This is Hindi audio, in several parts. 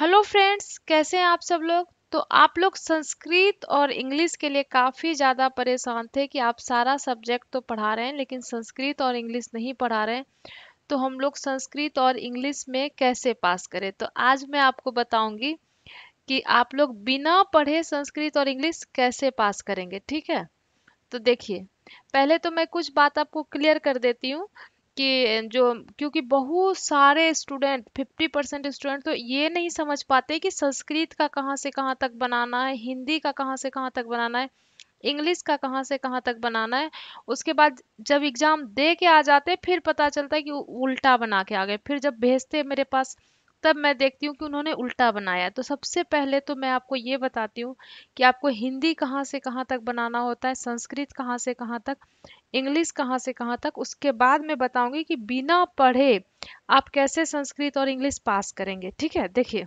हेलो फ्रेंड्स कैसे हैं आप सब लोग तो आप लोग संस्कृत और इंग्लिश के लिए काफ़ी ज़्यादा परेशान थे कि आप सारा सब्जेक्ट तो पढ़ा रहे हैं लेकिन संस्कृत और इंग्लिश नहीं पढ़ा रहे हैं तो हम लोग संस्कृत और इंग्लिश में कैसे पास करें तो आज मैं आपको बताऊंगी कि आप लोग बिना पढ़े संस्कृत और इंग्लिश कैसे पास करेंगे ठीक है तो देखिए पहले तो मैं कुछ बात आपको क्लियर कर देती हूँ कि जो क्योंकि बहुत सारे स्टूडेंट 50 परसेंट स्टूडेंट तो ये नहीं समझ पाते कि संस्कृत का कहाँ से कहाँ तक बनाना है हिंदी का कहाँ से कहाँ तक बनाना है इंग्लिश का कहाँ से कहाँ तक बनाना है उसके बाद जब एग्ज़ाम दे के आ जाते फिर पता चलता है कि उल्टा बना के आ गए फिर जब भेजते हैं मेरे पास तब मैं देखती हूँ कि उन्होंने उल्टा बनाया तो सबसे पहले तो मैं आपको ये बताती हूँ कि आपको हिंदी कहाँ से कहाँ तक बनाना होता है संस्कृत कहाँ से कहाँ तक इंग्लिश कहाँ से कहाँ तक उसके बाद मैं बताऊंगी कि बिना पढ़े आप कैसे संस्कृत और इंग्लिश पास करेंगे ठीक है देखिए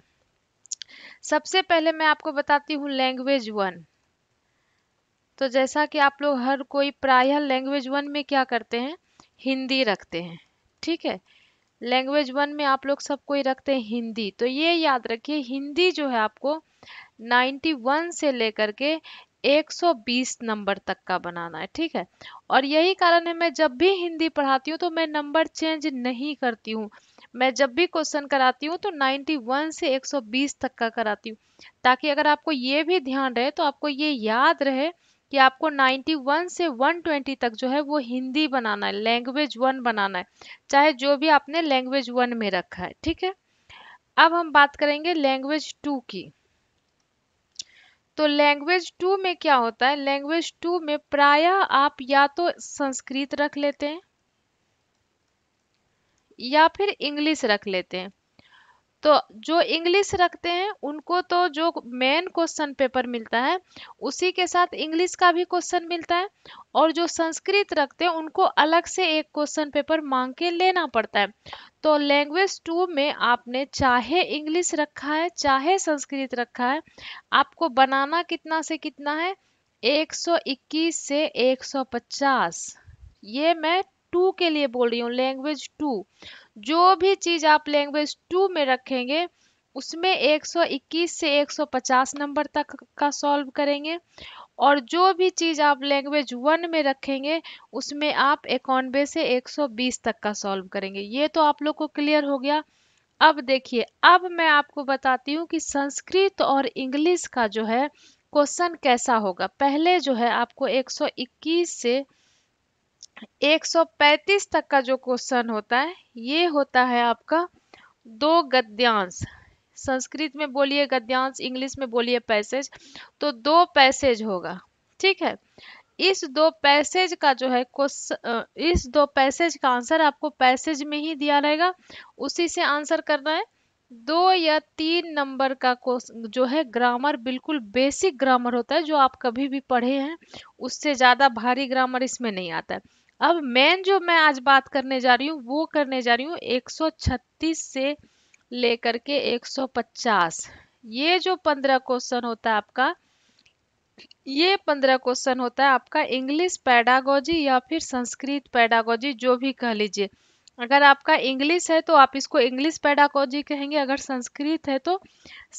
सबसे पहले मैं आपको बताती हूँ लैंग्वेज वन तो जैसा कि आप लोग हर कोई प्रायः लैंग्वेज वन में क्या करते हैं हिंदी रखते हैं ठीक है लैंग्वेज वन में आप लोग सब कोई रखते हैं हिंदी तो ये याद रखिए हिंदी जो है आपको 91 से लेकर के 120 नंबर तक का बनाना है ठीक है और यही कारण है मैं जब भी हिंदी पढ़ाती हूँ तो मैं नंबर चेंज नहीं करती हूँ मैं जब भी क्वेश्चन कराती हूँ तो 91 से 120 तक का कराती हूँ ताकि अगर आपको ये भी ध्यान रहे तो आपको ये याद रहे कि आपको 91 से 120 तक जो है वो हिंदी बनाना है लैंग्वेज वन बनाना है चाहे जो भी आपने लैंग्वेज वन में रखा है ठीक है अब हम बात करेंगे लैंग्वेज टू की तो लैंग्वेज टू में क्या होता है लैंग्वेज टू में प्राय आप या तो संस्कृत रख लेते हैं या फिर इंग्लिश रख लेते हैं तो जो इंग्लिश रखते हैं उनको तो जो मेन क्वेश्चन पेपर मिलता है उसी के साथ इंग्लिश का भी क्वेश्चन मिलता है और जो संस्कृत रखते हैं उनको अलग से एक क्वेश्चन पेपर मांग के लेना पड़ता है तो लैंग्वेज टू में आपने चाहे इंग्लिश रखा है चाहे संस्कृत रखा है आपको बनाना कितना से कितना है 121 से 150 ये मैं टू के लिए बोल रही हूँ लैंग्वेज टू जो भी चीज़ आप लैंग्वेज टू में रखेंगे उसमें 121 से 150 नंबर तक का सॉल्व करेंगे और जो भी चीज़ आप लैंग्वेज वन में रखेंगे उसमें आप इक्यानवे से 120 तक का सॉल्व करेंगे ये तो आप लोग को क्लियर हो गया अब देखिए अब मैं आपको बताती हूँ कि संस्कृत और इंग्लिश का जो है क्वेश्चन कैसा होगा पहले जो है आपको 121 से 135 तक का जो क्वेश्चन होता है ये होता है आपका दो गद्यांश संस्कृत में बोलिए गद्यांश इंग्लिश में बोलिए पैसेज तो दो पैसेज होगा ठीक है इस दो पैसेज का जो है क्वेश्चन इस दो पैसेज का आंसर आपको पैसेज में ही दिया रहेगा उसी से आंसर करना है दो या तीन नंबर का जो है ग्रामर बिल्कुल बेसिक ग्रामर होता है जो आप कभी भी पढ़े हैं उससे ज़्यादा भारी ग्रामर इसमें नहीं आता है अब मेन जो मैं आज बात करने जा रही हूँ वो करने जा रही हूँ 136 से लेकर के 150 ये जो पंद्रह क्वेश्चन होता है आपका ये पंद्रह क्वेश्चन होता है आपका इंग्लिश पैडागोजी या फिर संस्कृत पैडागोजी जो भी कह लीजिए अगर आपका इंग्लिश है तो आप इसको इंग्लिश पैडागोजी कहेंगे अगर संस्कृत है तो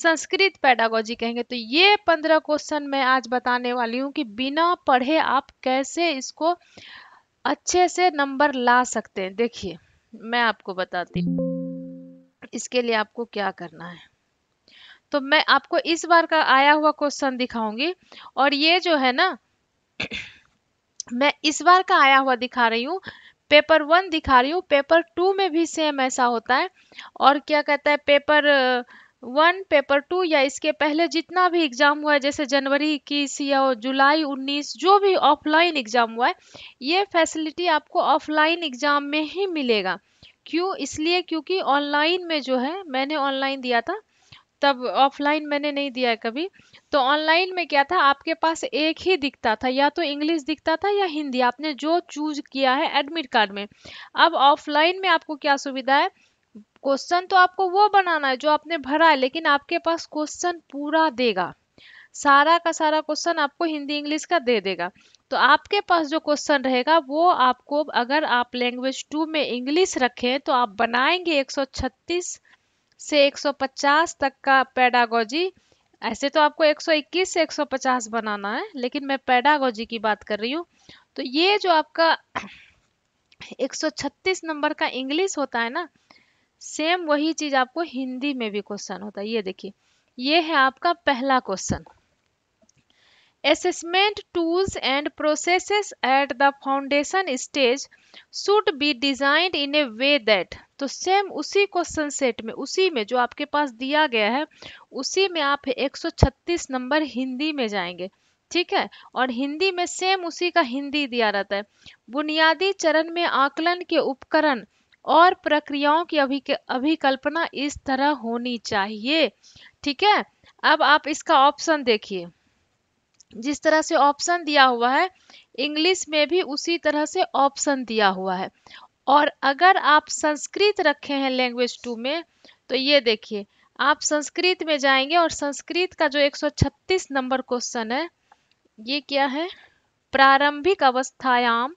संस्कृत पैडागोजी कहेंगे तो ये पंद्रह क्वेश्चन मैं आज बताने वाली हूँ कि बिना पढ़े आप कैसे इसको अच्छे से नंबर ला सकते हैं देखिए मैं आपको बताती हूँ इसके लिए आपको क्या करना है तो मैं आपको इस बार का आया हुआ क्वेश्चन दिखाऊंगी और ये जो है ना मैं इस बार का आया हुआ दिखा रही हूँ पेपर वन दिखा रही हूँ पेपर टू में भी सेम ऐसा होता है और क्या कहता है पेपर वन पेपर टू या इसके पहले जितना भी एग्ज़ाम हुआ है जैसे जनवरी इक्कीस या जुलाई उन्नीस जो भी ऑफलाइन एग्ज़ाम हुआ है ये फैसिलिटी आपको ऑफलाइन एग्ज़ाम में ही मिलेगा क्यों इसलिए क्योंकि ऑनलाइन में जो है मैंने ऑनलाइन दिया था तब ऑफलाइन मैंने नहीं दिया है कभी तो ऑनलाइन में क्या था आपके पास एक ही दिखता था या तो इंग्लिश दिखता था या हिंदी आपने जो चूज किया है एडमिट कार्ड में अब ऑफलाइन में आपको क्या सुविधा है क्वेश्चन तो आपको वो बनाना है जो आपने भरा है लेकिन आपके पास क्वेश्चन पूरा देगा सारा का सारा क्वेश्चन आपको हिंदी इंग्लिश का दे देगा तो आपके पास जो क्वेश्चन रहेगा वो आपको अगर आप लैंग्वेज टू में इंग्लिश रखें तो आप बनाएंगे 136 से 150 तक का पैडागोजी ऐसे तो आपको 121 से 150 बनाना है लेकिन मैं पैडागोजी की बात कर रही हूँ तो ये जो आपका 136 नंबर का इंग्लिश होता है ना सेम वही चीज आपको हिंदी में भी क्वेश्चन होता है ये देखिए ये है आपका पहला question assessment tools and processes at the foundation stage should be designed in a way that तो सेम उसी क्वेश्चन सेट में उसी में जो आपके पास दिया गया है उसी में आप 136 नंबर हिंदी में जाएंगे ठीक है और हिंदी में सेम उसी का हिंदी दिया रहता है बुनियादी चरण में आकलन के उपकरण और प्रक्रियाओं की अभी अभिकल्पना इस तरह होनी चाहिए ठीक है अब आप इसका ऑप्शन देखिए जिस तरह से ऑप्शन दिया हुआ है इंग्लिश में भी उसी तरह से ऑप्शन दिया हुआ है और अगर आप संस्कृत रखे हैं लैंग्वेज टू में तो ये देखिए आप संस्कृत में जाएंगे और संस्कृत का जो 136 नंबर क्वेश्चन है ये क्या है प्रारंभिक अवस्थायाम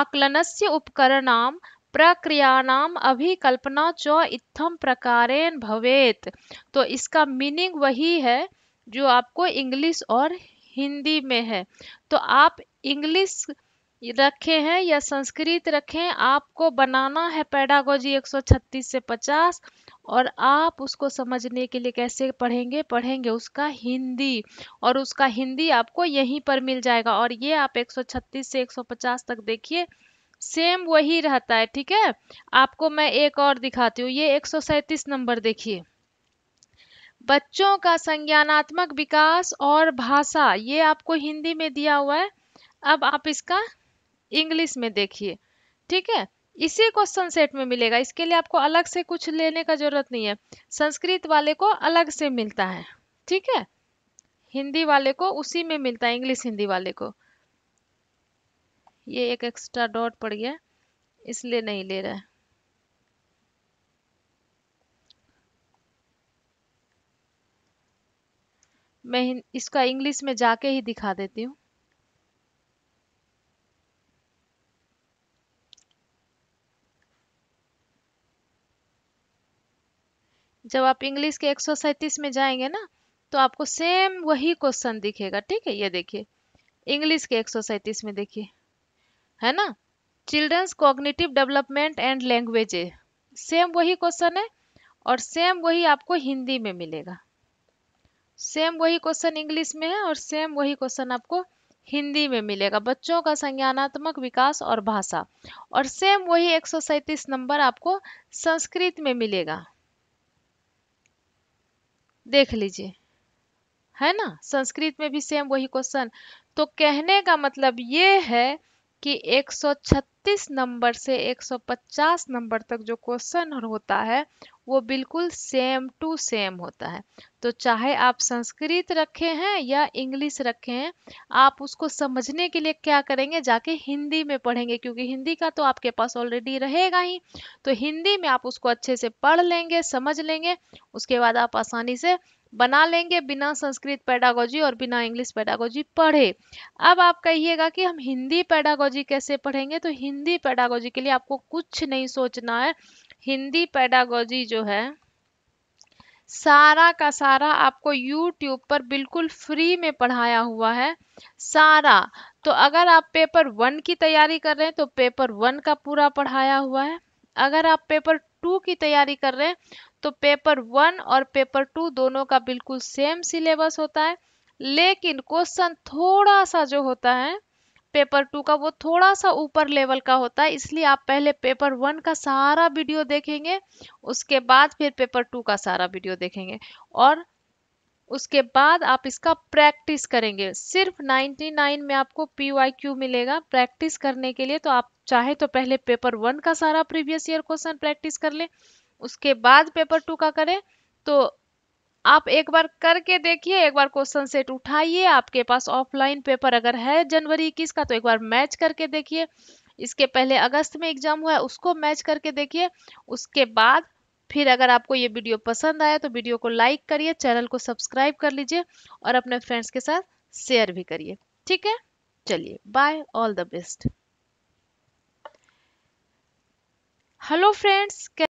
आकलनस्य उपकरणाम प्रक्रियाणाम अभिकल्पना च इत्थम प्रकारेण भवेत तो इसका मीनिंग वही है जो आपको इंग्लिश और हिंदी में है तो आप इंग्लिश रखे हैं या संस्कृत रखें आपको बनाना है पैडागोजी 136 से 50 और आप उसको समझने के लिए कैसे पढ़ेंगे पढ़ेंगे उसका हिंदी और उसका हिंदी आपको यहीं पर मिल जाएगा और ये आप 136 से 150 तक देखिए सेम वही रहता है ठीक है आपको मैं एक और दिखाती हूँ ये एक नंबर देखिए बच्चों का संज्ञानात्मक विकास और भाषा ये आपको हिंदी में दिया हुआ है अब आप इसका इंग्लिश में देखिए ठीक है इसी क्वेश्चन सेट में मिलेगा इसके लिए आपको अलग से कुछ लेने का जरूरत नहीं है संस्कृत वाले को अलग से मिलता है ठीक है हिंदी वाले को उसी में मिलता है इंग्लिश हिंदी वाले को ये एक एक्स्ट्रा डॉट पड़ गया इसलिए नहीं ले रहा है मैं इसका इंग्लिश में जाके ही दिखा देती हूँ जब आप इंग्लिश के एक में जाएंगे ना तो आपको सेम वही क्वेश्चन दिखेगा ठीक है ये देखिए इंग्लिश के एक में देखिए है ना children's cognitive development and language same वही क्वेश्चन है और सेम वही आपको हिंदी में मिलेगा सेम वही क्वेश्चन इंग्लिश में है और सेम वही क्वेश्चन आपको हिंदी में मिलेगा बच्चों का संज्ञानात्मक विकास और भाषा और सेम वही एक नंबर आपको संस्कृत में मिलेगा देख लीजिए है ना संस्कृत में भी सेम वही क्वेश्चन तो कहने का मतलब ये है कि 136 नंबर से 150 नंबर तक जो क्वेश्चन होता है वो बिल्कुल सेम टू सेम होता है तो चाहे आप संस्कृत रखे हैं या इंग्लिश रखे हैं आप उसको समझने के लिए क्या करेंगे जाके हिंदी में पढ़ेंगे क्योंकि हिंदी का तो आपके पास ऑलरेडी रहेगा ही तो हिंदी में आप उसको अच्छे से पढ़ लेंगे समझ लेंगे उसके बाद आप आसानी से बना लेंगे बिना संस्कृत पैडागोजी और बिना इंग्लिश पैडागोजी पढ़े अब आप कहिएगा कि हम हिंदी पैडागोजी कैसे पढ़ेंगे तो हिंदी पैडागोजी के लिए आपको कुछ नहीं सोचना है हिंदी पैडागोजी जो है सारा का सारा आपको YouTube पर बिल्कुल फ्री में पढ़ाया हुआ है सारा तो अगर आप पेपर वन की तैयारी कर रहे हैं तो पेपर वन का पूरा पढ़ाया हुआ है अगर आप पेपर टू की तैयारी कर रहे हैं तो पेपर वन और पेपर टू दोनों का बिल्कुल सेम सिलेबस होता है लेकिन क्वेश्चन थोड़ा सा जो होता है पेपर टू का वो थोड़ा सा ऊपर लेवल का होता है इसलिए आप पहले पेपर वन का सारा वीडियो देखेंगे उसके बाद फिर पेपर टू का सारा वीडियो देखेंगे और उसके बाद आप इसका प्रैक्टिस करेंगे सिर्फ 99 में आपको पी वाई क्यू मिलेगा प्रैक्टिस करने के लिए तो आप चाहे तो पहले पेपर वन का सारा प्रीवियस ईयर क्वेश्चन प्रैक्टिस कर लें उसके बाद पेपर टू का करें तो आप एक बार करके देखिए एक बार क्वेश्चन सेट उठाइए आपके पास ऑफलाइन पेपर अगर है जनवरी इक्कीस का तो एक बार मैच करके देखिए इसके पहले अगस्त में एग्जाम हुआ है उसको मैच करके देखिए उसके बाद फिर अगर आपको ये वीडियो पसंद आया तो वीडियो को लाइक करिए चैनल को सब्सक्राइब कर लीजिए और अपने फ्रेंड्स के साथ शेयर भी करिए ठीक है चलिए bye all the best hello friends